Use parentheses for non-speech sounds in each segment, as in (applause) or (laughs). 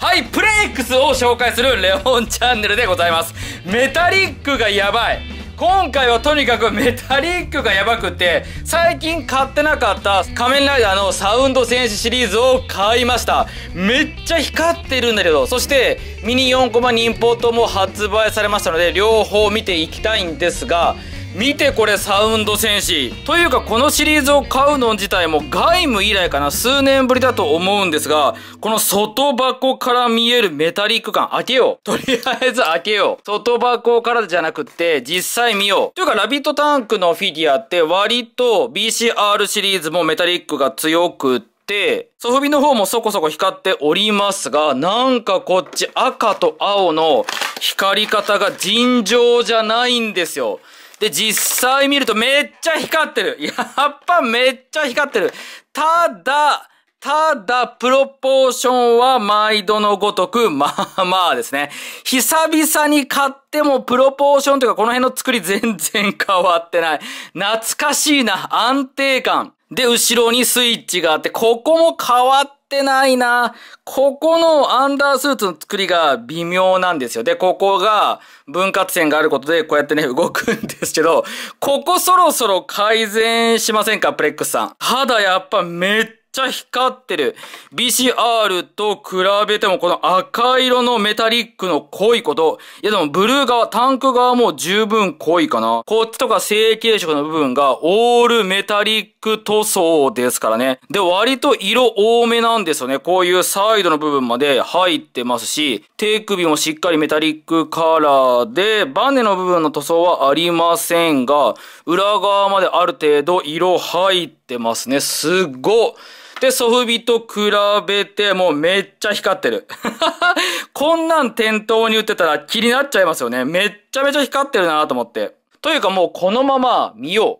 はい、プレイクスを紹介するレオンチャンネルでございます。メタリックがやばい。今回はとにかくメタリックがやばくて、最近買ってなかった仮面ライダーのサウンド戦士シリーズを買いました。めっちゃ光ってるんだけど、そしてミニ4コマ忍法とも発売されましたので、両方見ていきたいんですが、見てこれサウンド戦士というかこのシリーズを買うの自体も外務以来かな数年ぶりだと思うんですがこの外箱から見えるメタリック感開けようとりあえず開けよう外箱からじゃなくて実際見ようというかラビットタンクのフィギュアって割と BCR シリーズもメタリックが強くってて、ソフビの方もそこそこ光っておりますが、なんかこっち赤と青の光り方が尋常じゃないんですよ。で、実際見るとめっちゃ光ってる。やっぱめっちゃ光ってる。ただ、ただ、プロポーションは毎度のごとく、まあまあですね。久々に買ってもプロポーションというかこの辺の作り全然変わってない。懐かしいな、安定感。で、後ろにスイッチがあって、ここも変わってってないな。ここのアンダースーツの作りが微妙なんですよ。で、ここが分割線があることでこうやってね、動くんですけど、ここそろそろ改善しませんか、プレックスさん。肌やっぱめっちゃ光ってる。BCR と比べてもこの赤色のメタリックの濃いこと。いやでもブルー側、タンク側も十分濃いかな。こっちとか成形色の部分がオールメタリックク塗装ですからね。で、割と色多めなんですよね。こういうサイドの部分まで入ってますし、手首もしっかりメタリックカラーで、バネの部分の塗装はありませんが、裏側まである程度色入ってますね。すごっで、ソフビと比べて、もうめっちゃ光ってる。(laughs) こんなん店頭に売ってたら気になっちゃいますよね。めっちゃめちゃ光ってるなと思って。というかもうこのまま見よう。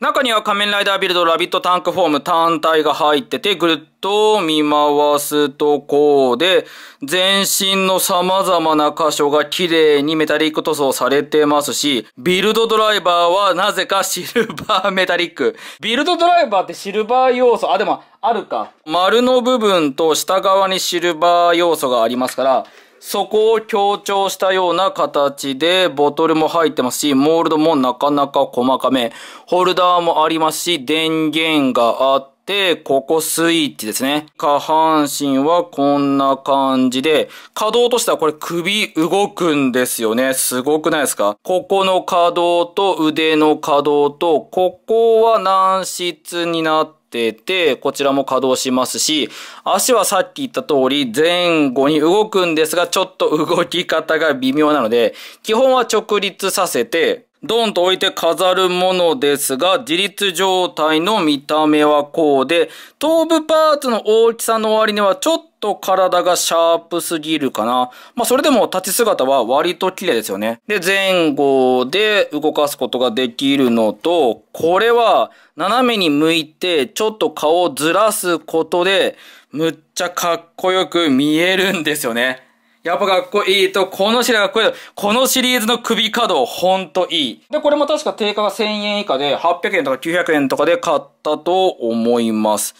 中には仮面ライダービルド、ラビットタンクフォーム単体が入ってて、ぐるっと見回すとこうで、全身の様々な箇所が綺麗にメタリック塗装されてますし、ビルドドライバーはなぜかシルバーメタリック。ビルドドライバーってシルバー要素、あ、でもあるか。丸の部分と下側にシルバー要素がありますから、そこを強調したような形で、ボトルも入ってますし、モールドもなかなか細かめ。ホルダーもありますし、電源があって、ここスイッチですね。下半身はこんな感じで、稼働としてはこれ首動くんですよね。すごくないですかここの稼働と腕の稼働と、ここは軟質になって、ってて、こちらも稼働しますし、足はさっき言った通り前後に動くんですが、ちょっと動き方が微妙なので、基本は直立させて、ドンと置いて飾るものですが、自立状態の見た目はこうで、頭部パーツの大きさの割にはちょっとと体がシャープすぎるかな。まあ、それでも立ち姿は割と綺麗ですよね。で、前後で動かすことができるのと、これは斜めに向いてちょっと顔をずらすことで、むっちゃかっこよく見えるんですよね。やっぱかっこいいと、このシリーズかっこいい。このシリーズの首角、ほんといい。で、これも確か定価が1000円以下で、800円とか900円とかで買ったと思います。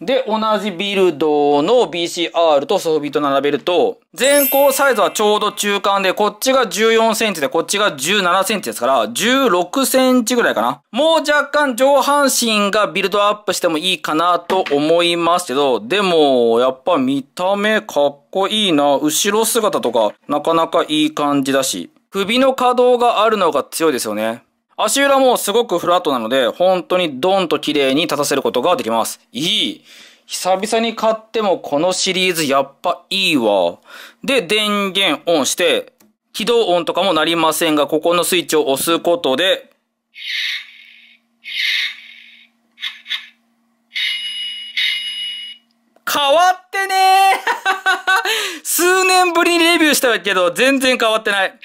で、同じビルドの BCR とソフビと並べると、全高サイズはちょうど中間で、こっちが14センチで、こっちが17センチですから、16センチぐらいかな。もう若干上半身がビルドアップしてもいいかなと思いますけど、でも、やっぱ見た目かっこいいな。後ろ姿とか、なかなかいい感じだし、首の可動があるのが強いですよね。足裏もすごくフラットなので、本当にドンと綺麗に立たせることができます。いい。久々に買ってもこのシリーズやっぱいいわ。で、電源オンして、起動音とかもなりませんが、ここのスイッチを押すことで、変わってねー (laughs) 数年ぶりにレビューしたけど、全然変わってない。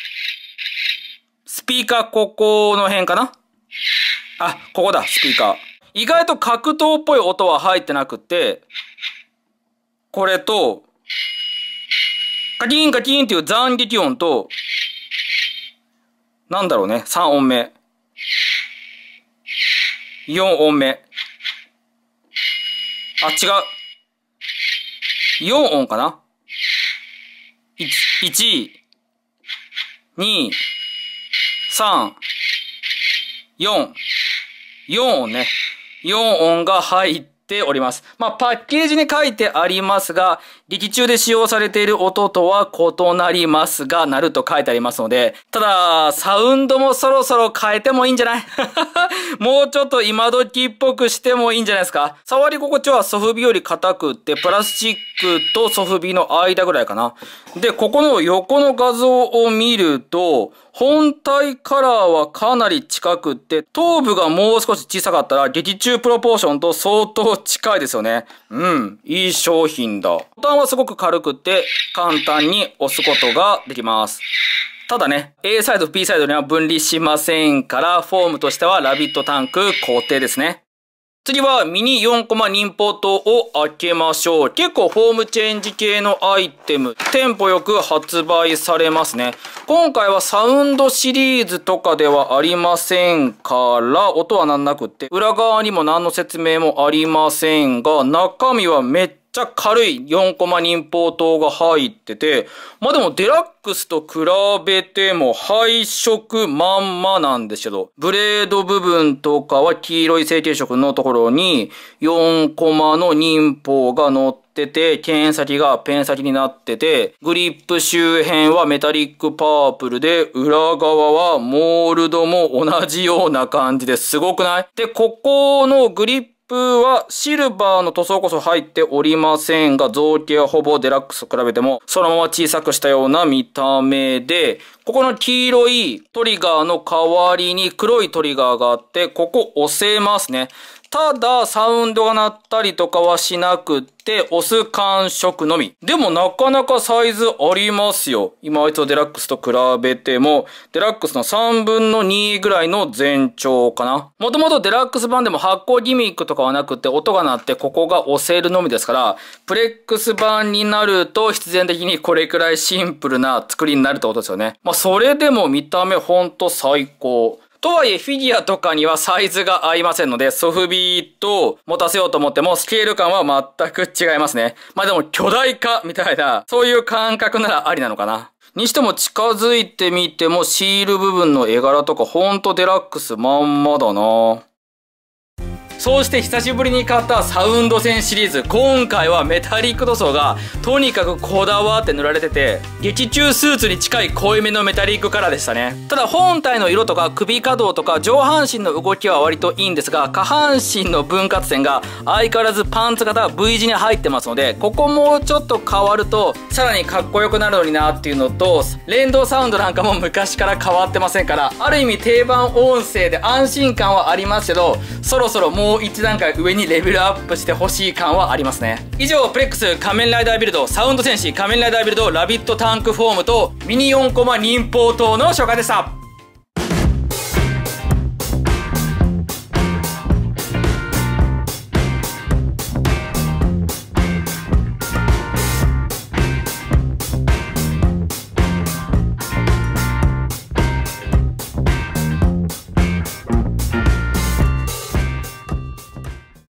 スピーカーここの辺かなあ、ここだ、スピーカー。意外と格闘っぽい音は入ってなくて、これと、カキンカキンっていう残撃音と、なんだろうね、3音目。4音目。あ、違う。4音かな ?1、1、2、3、4、4音ね。4音が入って、ております。まあ、パッケージに書いてありますが、劇中で使用されている音とは異なりますが、鳴ると書いてありますので、ただ、サウンドもそろそろ変えてもいいんじゃない (laughs) もうちょっと今時っぽくしてもいいんじゃないですか触り心地はソフビより硬くって、プラスチックとソフビの間ぐらいかな。で、ここの横の画像を見ると、本体カラーはかなり近くって、頭部がもう少し小さかったら、劇中プロポーションと相当近いですよね。うん、いい商品だ。ボタンはすごく軽くて、簡単に押すことができます。ただね、A サイド、B サイドには分離しませんから、フォームとしてはラビットタンク固定ですね。次はミニ4コマ忍法刀を開けましょう。結構ホームチェンジ系のアイテム、テンポよく発売されますね。今回はサウンドシリーズとかではありませんから、音はなんなくって、裏側にも何の説明もありませんが、中身はめっちゃ軽い4コマ忍法糖が入ってて、まあでもデラックスと比べても配色まんまなんですけど、ブレード部分とかは黄色い成形色のところに4コマの忍法が乗ってて、剣先がペン先になってて、グリップ周辺はメタリックパープルで、裏側はモールドも同じような感じですごくないで、ここのグリッププはシルバーの塗装こそ入っておりませんが、造形はほぼデラックスと比べても、そのまま小さくしたような見た目で、ここの黄色いトリガーの代わりに黒いトリガーがあって、ここ押せますね。ただ、サウンドが鳴ったりとかはしなくて、押す感触のみ。でもなかなかサイズありますよ。今あいつをデラックスと比べても、デラックスの3分の2ぐらいの全長かな。もともとデラックス版でも発光ギミックとかはなくて、音が鳴ってここが押せるのみですから、プレックス版になると必然的にこれくらいシンプルな作りになるってことですよね。まあそれでも見た目ほんと最高。とはいえフィギュアとかにはサイズが合いませんので、ソフビと持たせようと思ってもスケール感は全く違いますね。まあでも巨大化みたいな、そういう感覚ならありなのかな。にしても近づいてみてもシール部分の絵柄とかほんとデラックスまんまだなそうして久しぶりに買ったサウンド戦シリーズ今回はメタリック塗装がとにかくこだわって塗られてて劇中スーツに近い濃いめのメタリックカラーでしたねただ本体の色とか首可動とか上半身の動きは割といいんですが下半身の分割線が相変わらずパンツ型 V 字に入ってますのでここもちょっと変わるとさらにかっこよくなるのになっていうのと連動サウンドなんかも昔から変わってませんからある意味定番音声で安心感はありますけどそろそろもうもう一段階上にレベルアップしてほしい感はありますね以上プレックス仮面ライダービルドサウンド戦士仮面ライダービルドラビットタンクフォームとミニ4コマ忍法等の紹介でした